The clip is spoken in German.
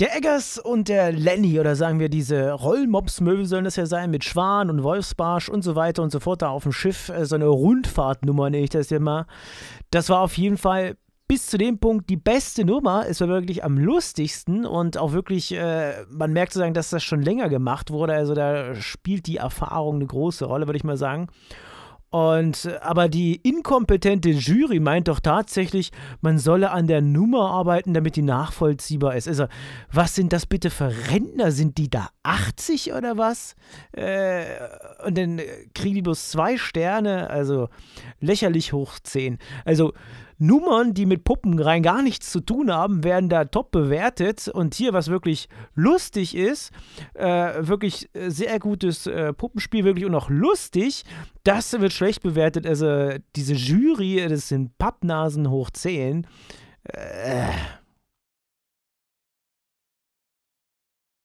Der Eggers und der Lenny, oder sagen wir diese Rollmops-Möbel sollen das ja sein, mit Schwan und Wolfsbarsch und so weiter und so fort, da auf dem Schiff, äh, so eine Rundfahrtnummer nenne ich das ja mal. Das war auf jeden Fall bis zu dem Punkt die beste Nummer. Es war wirklich am lustigsten und auch wirklich, äh, man merkt sozusagen, dass das schon länger gemacht wurde. Also da spielt die Erfahrung eine große Rolle, würde ich mal sagen. Und aber die inkompetente Jury meint doch tatsächlich, man solle an der Nummer arbeiten, damit die nachvollziehbar ist. Also, was sind das bitte für Rentner? Sind die da 80 oder was? Äh, und dann äh, kriegen die bloß zwei Sterne, also lächerlich hoch zehn. Also Nummern, die mit Puppen rein gar nichts zu tun haben, werden da top bewertet. Und hier, was wirklich lustig ist, äh, wirklich äh, sehr gutes äh, Puppenspiel, wirklich und auch lustig, das wird schlecht bewertet. Also diese Jury, das sind Pappnasen hoch 10. Äh.